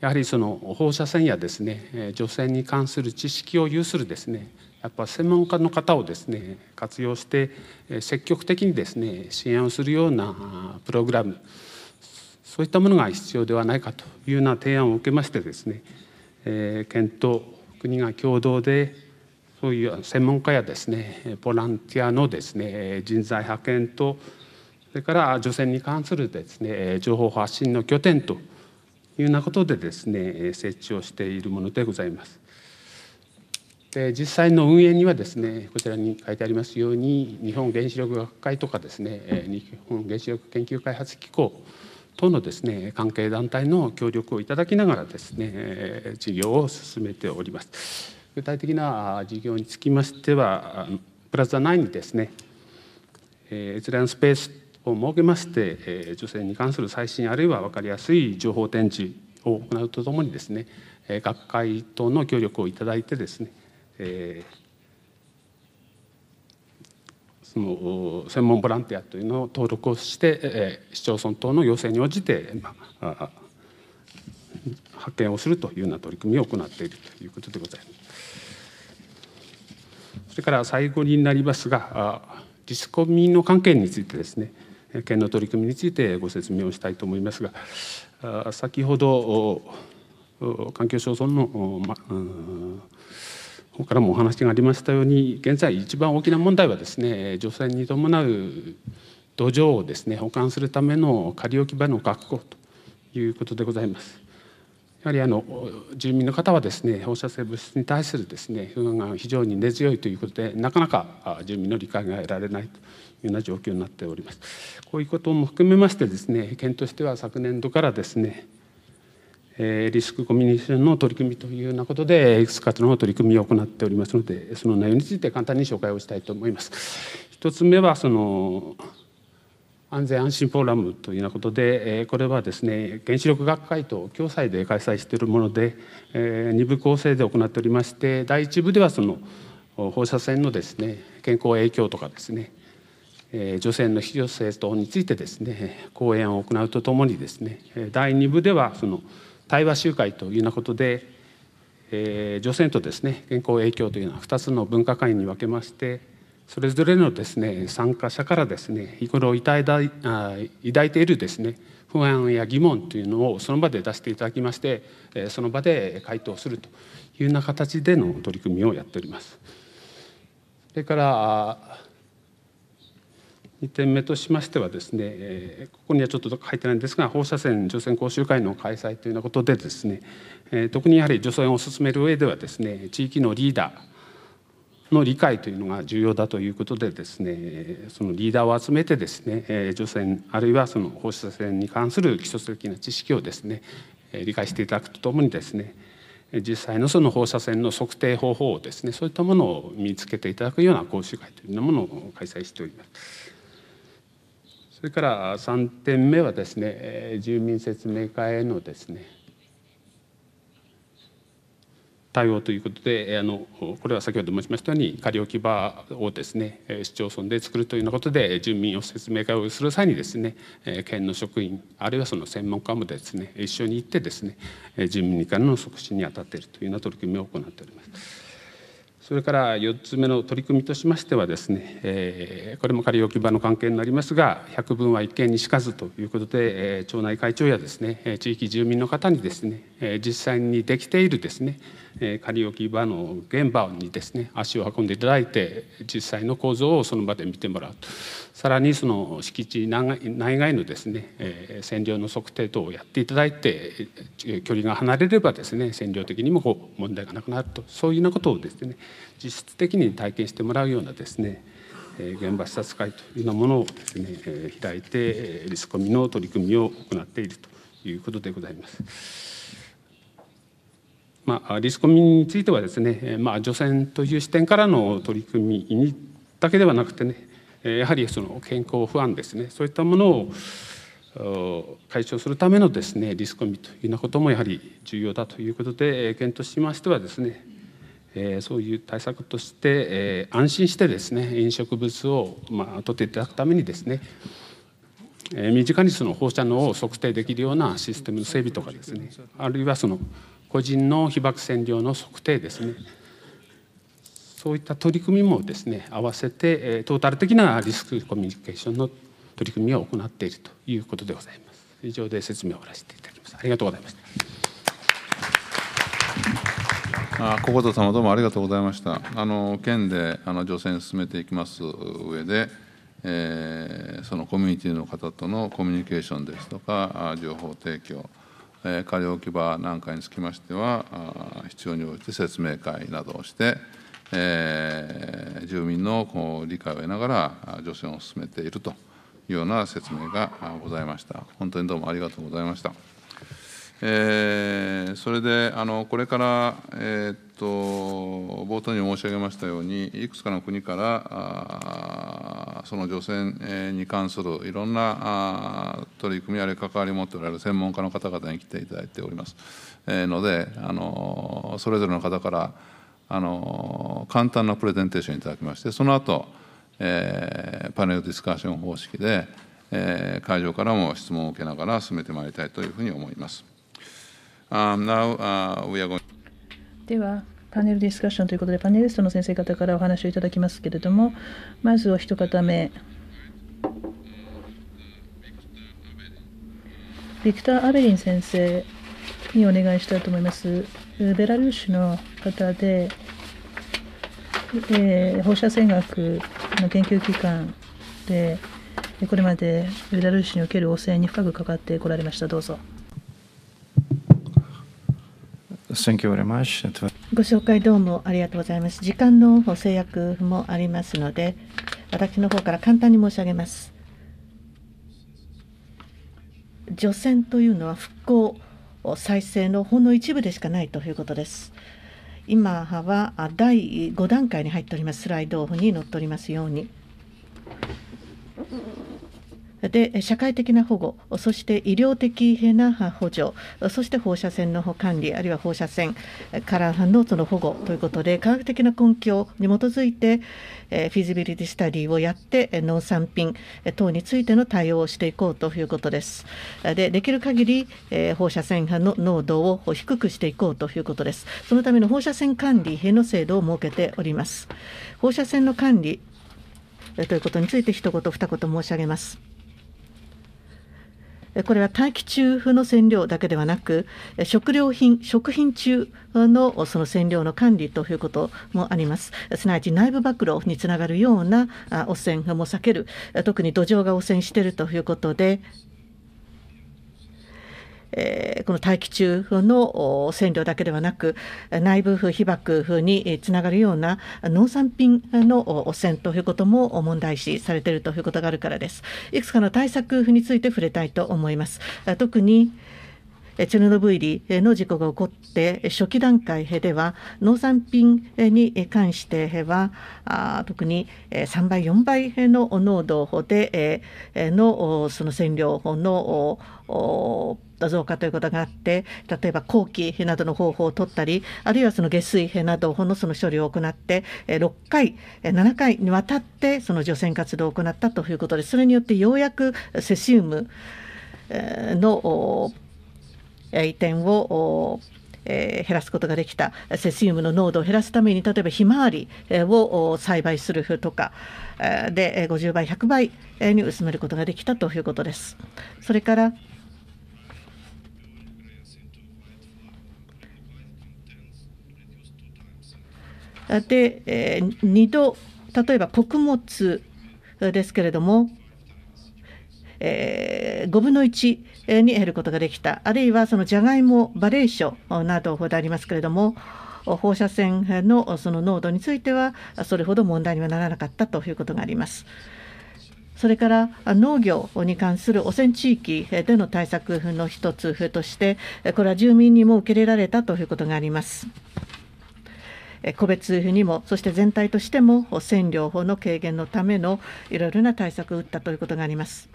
やはりその放射線やですね女性に関する知識を有するですねやっぱ専門家の方をですね活用して積極的にですね支援をするようなプログラムそういったものが必要ではないかというような提案を受けましてですね、えー、検討国が共同でそういう専門家やですねボランティアのですね人材派遣とそれから女性に関するですね情報発信の拠点というようなことでですね設置をしているものでございます。で実際の運営にはですねこちらに書いてありますように日本原子力学会とかですね日本原子力研究開発機構とのですね関係団体の協力をいただきながらですね事業を進めております。具体的な事業につきましてはプラザ9にですね閲覧スペースを設けまして、え女性に関する最新あるいは分かりやすい情報展示を行うとともにですね、え学会等の協力をいただいてですね、えその専門ボランティアというのを登録をして、え市町村等の要請に応じて、まあ、派遣をするというような取り組みを行っているということでございます。それから最後になりますが、リスコミの関係についてですね、県の取り組みについてご説明をしたいと思いますが先ほど環境省村の、ま、方からもお話がありましたように現在一番大きな問題はですね除染に伴う土壌をですね保管するための仮置き場の確保ということでございます。やはりあの住民の方はですね放射性物質に対するですね不安が非常に根強いということでなかなか住民の理解が得られないというような状況になっております。こういうことも含めましてですね県としては昨年度からですねリスクコミュニケーションの取り組みというようなことでいくつかの取り組みを行っておりますのでその内容について簡単に紹介をしたいと思います。一つ目はその安全安心フォーラムというようなことで、えこれはですね原子力学会と共催で開催しているもので、え2部構成で行っておりまして第1部ではその放射線のですね健康影響とかですね、えー、女性の必要性等についてですね講演を行うとともにですね第2部ではその対話集会というようなことで、えー、女性とですね健康影響というのは2つの分科会に分けましてそれぞれのですね参加者からですね日頃抱い抱いているですね不安や疑問というのをその場で出していただきましてその場で回答するというような形での取り組みをやっております。それから2点目としましてはですねここにはちょっと書いてないんですが放射線除染講習会の開催というようなことでですね特にやはり除染を進める上ではですね地域のリーダーの理解というのが重要だということでですねそのリーダーを集めてですね除染あるいはその放射線に関する基礎的な知識をですね理解していただくとともにですね実際のその放射線の測定方法をですねそういったものを身につけていただくような講習会というようなものを開催しております。それから3点目はですね住民説明会へのですね対応ということであのこれは先ほど申しましたように仮置き場をですね市町村で作るというようなことで住民を説明会をする際にですね県の職員あるいはその専門家もですね一緒に行ってですね住民からの促進に当たっているというような取り組みを行っております。それから4つ目の取り組みとしましてはですね、えー、これも仮置き場の関係になりますが百分は一見にしかずということで、えー、町内会長やですね地域住民の方にですね実際にできているですね仮置き場の現場にですね足を運んでいただいて実際の構造をその場で見てもらうとさらにその敷地内外のですね、え線量の測定等をやっていただいて距離が離れればですね線量的にもこう問題がなくなるとそういうようなことをですね実質的に体験してもらうようなですね現場視察会というようなものをですね、えー、開いてリスコミの取り組みを行っているということでございます。まあ、リスコミについてはですね、まあ、除染という視点からの取り組みにだけではなくてねやはりその健康不安ですねそういったものを解消するためのですねリスコミというようなこともやはり重要だということで検討しましてはですねそういう対策として安心してですね飲食物をまあ取っていただくためにですね身近にその放射能を測定できるようなシステムの整備とかですねあるいはその個人の被爆線量の測定ですねそういった取り組みもですね合わせてトータル的なリスクコミュニケーションの取り組みを行っているということでございます以上で説明を終わらせていただきますありがとうございましたあ小琴様どうもありがとうございましたあの県であの除染進めていきます上でえー、そのコミュニティの方とのコミュニケーションですとか情報提供仮置き場なんかにつきましては必要に応じて説明会などをして、え住民の理解を得ながら除染を進めているというような説明がございました本当にどうもありがとうございました、えー、それであのこれから、えー、っと冒頭に申し上げましたようにいくつかの国からあその除染に関するいろんな取り組み、あ関わりを持っておられる専門家の方々に来ていただいておりますので、あのそれぞれの方からあの簡単なプレゼンテーションいただきまして、その後、えー、パネルディスカッション方式で、えー、会場からも質問を受けながら進めてまいりたいというふうに思います。Um, now, uh, we are going... ではパネルディスカッションということでパネリストの先生方からお話をいただきますけれどもまずお一方目ビクター・アベリン先生にお願いしたいと思います。ベラルーシの方で、えー、放射線学の研究機関でこれまでベラルーシにおける汚染に深くかかってこられました。どうぞ。Thank you very much. ご紹介どうもありがとうございます。時間の制約もありますので、私の方から簡単に申し上げます。除染というのは復興再生のほんの一部でしかないということです。今は第5段階に入っておりますスライドオフに載っておりますように。で社会的な保護そして医療的な補助そして放射線の管理あるいは放射線から反応との保護ということで科学的な根拠に基づいてフィジビリティスタディをやって農産品等についての対応をしていこうということですでできる限り放射線波の濃度を低くしていこうということですそのための放射線管理への制度を設けております放射線の管理ということについて一言二言申し上げます。これは大気中風の占領だけではなく食料品食品中のその占領の管理ということもありますすなわち内部暴露につながるような汚染も避ける特に土壌が汚染しているということでえー、この大気中の線量だけではなく内部被爆につながるような農産品の汚染ということも問題視されているということがあるからですいくつかの対策について触れたいと思います特にチェルノブイリの事故が起こって初期段階では農産品に関しては特に3倍4倍の濃度でのその線量の増加ということがあって例えば後期などの方法を取ったりあるいはその下水などほのその処理を行って6回7回にわたってその除染活動を行ったということでそれによってようやくセシウムの移転を減らすことができたセシウムの濃度を減らすために例えばひまわりを栽培するとかで50倍100倍に薄めることができたということです。それからで、えー、2度例えば穀物ですけれども、えー、5分の1に減ることができたあるいはそのじゃがいもバレーショなどほどありますけれども放射線のその濃度についてはそれほど問題にはならなかったということがあります。それから農業に関する汚染地域での対策の一つとしてこれは住民にも受け入れられたということがあります。個別にもそして全体としても占領法の軽減のためのいろいろな対策を打ったということがあります。